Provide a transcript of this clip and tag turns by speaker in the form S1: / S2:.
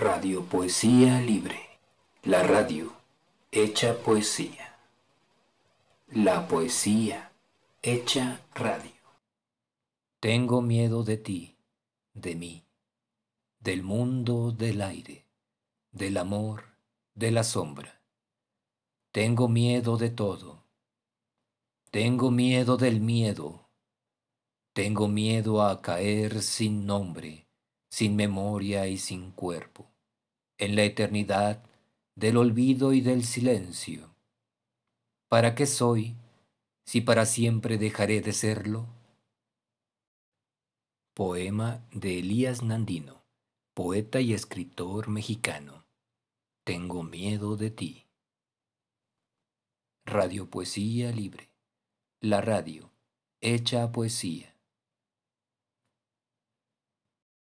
S1: Radio Poesía Libre. La radio hecha poesía. La poesía hecha radio.
S2: Tengo miedo de ti, de mí, del mundo del aire, del amor, de la sombra. Tengo miedo de todo. Tengo miedo del miedo. Tengo miedo a caer sin nombre sin memoria y sin cuerpo, en la eternidad del olvido y del silencio. ¿Para qué soy si para siempre dejaré de serlo? Poema de Elías Nandino, poeta y escritor mexicano. Tengo miedo de ti.
S3: Radio Poesía Libre. La radio,
S4: hecha poesía.